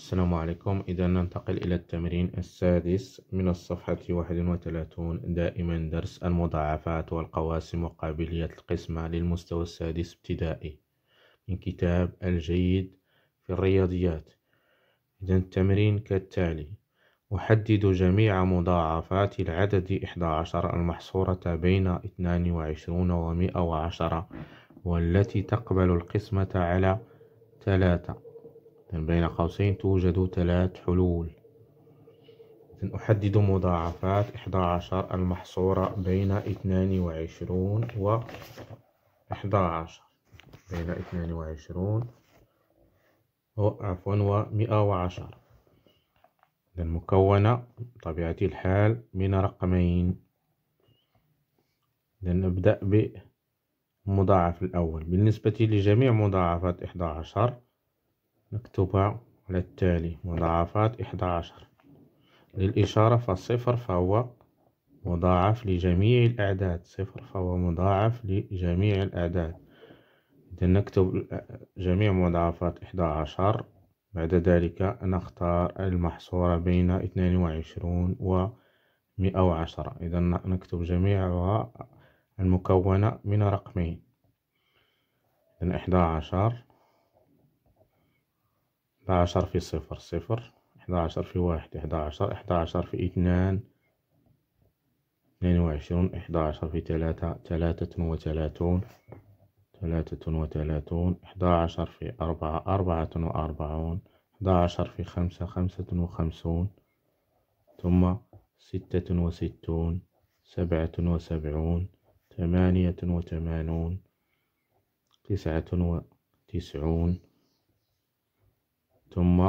السلام عليكم إذا ننتقل إلى التمرين السادس من الصفحة 31 دائما درس المضاعفات والقواسم وقابلية القسمة للمستوى السادس ابتدائي من كتاب الجيد في الرياضيات إذا التمرين كالتالي أحدد جميع مضاعفات العدد 11 المحصورة بين 22 و 110 والتي تقبل القسمة على 3 بين قوسين توجد ثلاث حلول أحدد مضاعفات إحدى عشر المحصورة بين اثنان وعشرون و إحدى عشر بين اثنان وعشرون عفوا و ومئة وعشرة مكونة بطبيعة الحال من رقمين نبدأ بمضاعف الأول بالنسبة لجميع مضاعفات إحدى عشر نكتبها على التالي مضاعفات إحدى عشر للإشارة فالصفر فهو مضاعف لجميع الأعداد صفر فهو مضاعف لجميع الأعداد إذا نكتب جميع مضاعفات إحدى عشر بعد ذلك نختار المحصورة بين اثنين وعشرون و مئة وعشرة إذا نكتب جميعها المكونة من رقمين إذا إحدى عشر 11 في صفر صفر 11 في واحد 11 11 في اثنان اثنين وعشرون في ثلاثة ثلاثة وثلاثون ثلاثة وثلاثون أحد في أربعة أربعة وأربعون أحد في خمسة خمسة وخمسون ثم ستة وستون سبعة وسبعون ثمانية وثمانون تسعة وتسعون ثم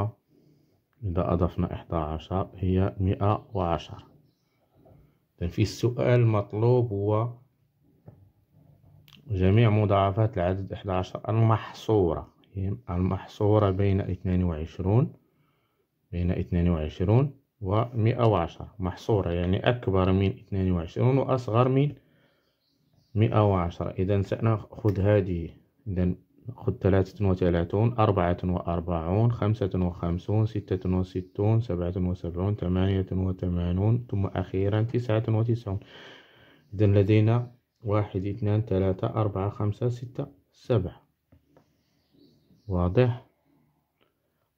إذا أضفنا إحدى عشر هي مئة وعشرة إذن في السؤال المطلوب هو جميع مضاعفات العدد إحدى عشر المحصورة المحصورة بين اثنين وعشرون بين اثنين وعشرون ومئة وعشرة محصورة يعني أكبر من اثنين وعشرون وأصغر من مئة وعشرة إذا سنأخذ هذه إذا خذ ثلاثة وثلاثون أربعة وأربعون خمسة وخمسون ستة وستون سبعة وسبعون ثمانية وثمانون ثم أخيرا تسعة وتسعون إذا لدينا واحد اثنان ثلاثة أربعة خمسة ستة سبعة واضح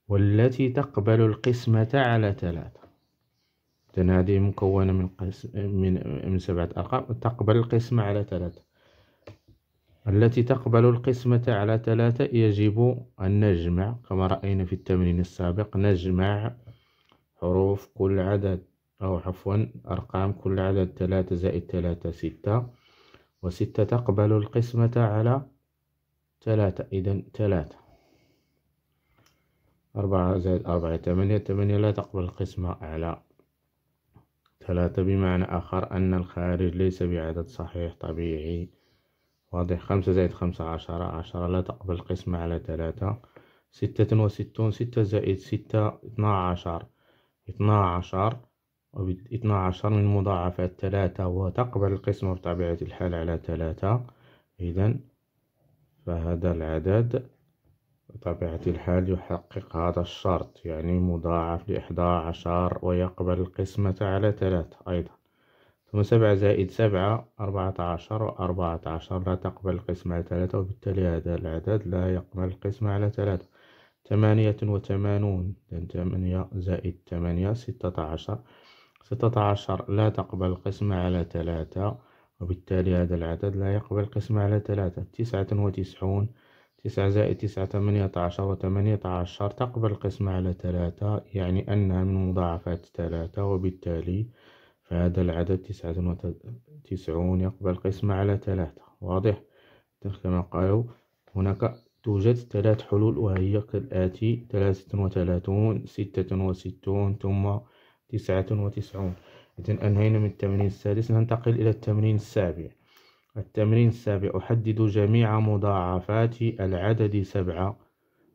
والتي تقبل القسمة على ثلاثة إذا هذه مكونة من, قسم من, من سبعة أرقام تقبل القسمة على ثلاثة التي تقبل القسمة على ثلاثة يجب أن نجمع كما رأينا في التمرين السابق نجمع حروف كل عدد أو عفوا أرقام كل عدد ثلاثة زائد ثلاثة ستة وستة تقبل القسمة على ثلاثة إذا ثلاثة أربعة زائد أربعة ثمانية ثمانية لا تقبل القسمة على ثلاثة بمعنى آخر أن الخارج ليس بعدد صحيح طبيعي واضح خمسة زائد خمسة عشرة عشرة لا تقبل قسمة على ثلاثة ستة وستون ستة زائد ستة اثنا عشر اثنا عشر اثنا عشر من مضاعفات ثلاثة وتقبل القسمة بطبيعة الحال على ثلاثة إذا فهذا العدد بطبيعة الحال يحقق هذا الشرط يعني مضاعف لإحدى عشر ويقبل القسمة على ثلاثة أيضا ثم سبعة زائد سبعة أربعة عشر وأربعة عشر لا تقبل القسمة على ثلاثة وبالتالي هذا العدد لا يقبل القسمة على ثلاثة ثمانية وثمانون ثمانية زائد ثمانية ستة عشر ستة عشر لا تقبل القسمة على ثلاثة وبالتالي هذا العدد لا يقبل القسمة على ثلاثة تسعة وتسعون تسعة زائد تسعة ثمانية عشر وثمانية عشر تقبل القسمة على ثلاثة يعني أنها من مضاعفات ثلاثة وبالتالي فهذا العدد تسعة وتسعون يقبل قسمة على ثلاثة واضح كما قالوا هناك توجد ثلاث حلول وهي كالآتي ثلاثة وثلاثون ستة وستون ثم تسعة وتسعون إذا أنهينا من التمرين السادس ننتقل إلى التمرين السابع التمرين السابع أحدد جميع مضاعفات العدد سبعة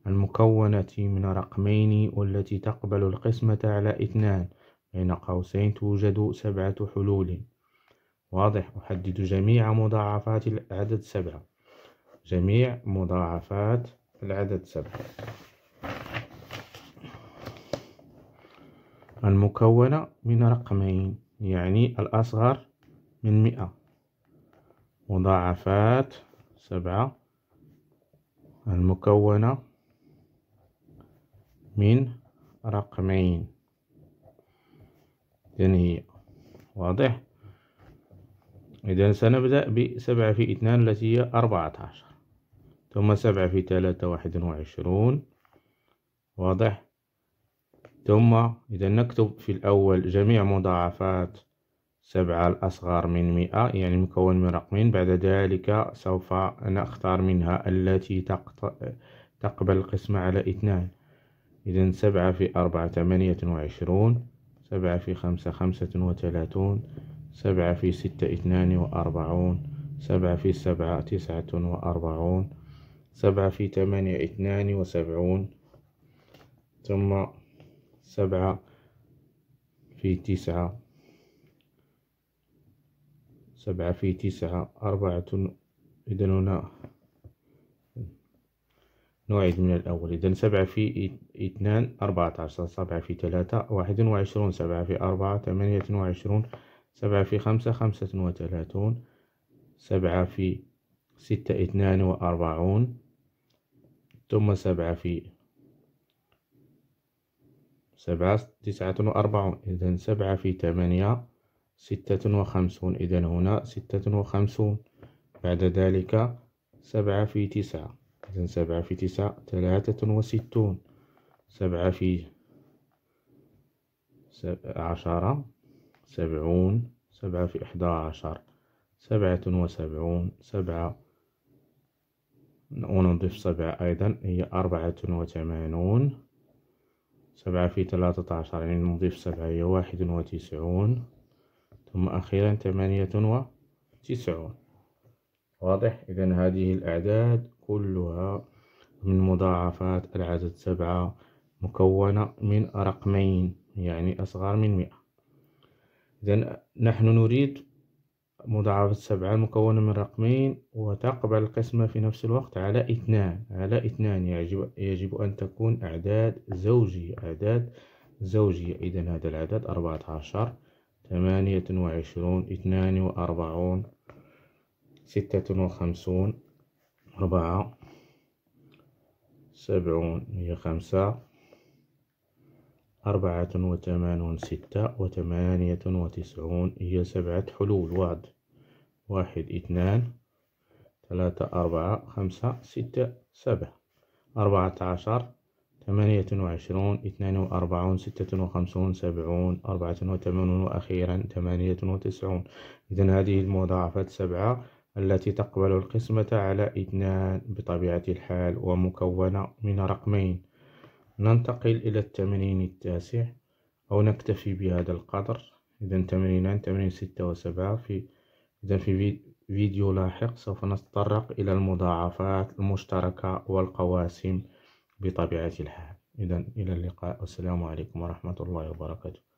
المكونة من رقمين والتي تقبل القسمة على اثنان بين قوسين توجد سبعة حلول واضح أحدد جميع مضاعفات العدد سبعة جميع مضاعفات العدد سبعة المكونة من رقمين يعني الأصغر من مئة مضاعفات سبعة المكونة من رقمين تنهي يعني واضح إذا سنبدأ بسبعة في اثنان التي هي أربعة عشر ثم سبعة في ثلاثة واحد وعشرون واضح ثم إذا نكتب في الأول جميع مضاعفات سبعة الأصغر من مئة يعني مكون من رقمين بعد ذلك سوف نختار منها التي تقبل القسمة على اثنان إذا سبعة في أربعة ثمانية وعشرون سبعة في خمسة خمسة وثلاثون سبعة في ستة اثنان وأربعون سبعة في سبعة تسعة وأربعون سبعة في ثمانية اثنان وسبعون ثم سبعة في تسعة سبعة في تسعة أربعة إذا هنا نعيد من الأول إذا سبعة في اثنان أربعة عشر سبعة في ثلاثة واحد وعشرون سبعة في أربعة ثمانية وعشرون سبعة في خمسة خمسة وثلاثون سبعة في ستة اثنان وأربعون ثم سبعة في سبعة تسعة وأربعون إذا سبعة في ثمانية ستة وخمسون إذا هنا ستة وخمسون بعد ذلك سبعة في تسعة إذن سبعة في تسعة ثلاثة وستون سبعة في عشرة سبعون سبعة في إحدى عشر سبعة وسبعون سبعة ونضيف سبعة أيضا هي أربعة وثمانون سبعة في ثلاثة عشر يعني نضيف سبعة هي واحد وتسعون ثم أخيرا ثمانية وتسعون واضح إذا هذه الأعداد كلها من مضاعفات العدد سبعة مكونة من رقمين يعني أصغر من مئة إذا نحن نريد مضاعفة سبعة مكونة من رقمين وتقبل القسمة في نفس الوقت على اثنان على اثنان يجب, يجب أن تكون أعداد زوجية أعداد زوجية إذا هذا العدد أربعة عشر ثمانية وعشرون اثنان وأربعون ستة وخمسون أربعة سبعون مية خمسة أربعة وثمانون ستة وثمانية وتسعون هي سبعة حلول واحد واحد اثنان ثلاثة أربعة خمسة ستة سبعة أربعة عشر ثمانية وعشرون اثنان وأربعون ستة وخمسون سبعون أربعة وثمانون وأخيرا ثمانية وتسعون إذا هذه المضاعفات سبعة التي تقبل القسمة على اثنان بطبيعة الحال ومكونة من رقمين ننتقل إلى التمرين التاسع أو نكتفي بهذا القدر إذا تمرينان تمرين ستة وسبعة في إذا في فيديو لاحق سوف نتطرق إلى المضاعفات المشتركة والقواسم بطبيعة الحال إذا إلى اللقاء والسلام عليكم ورحمة الله وبركاته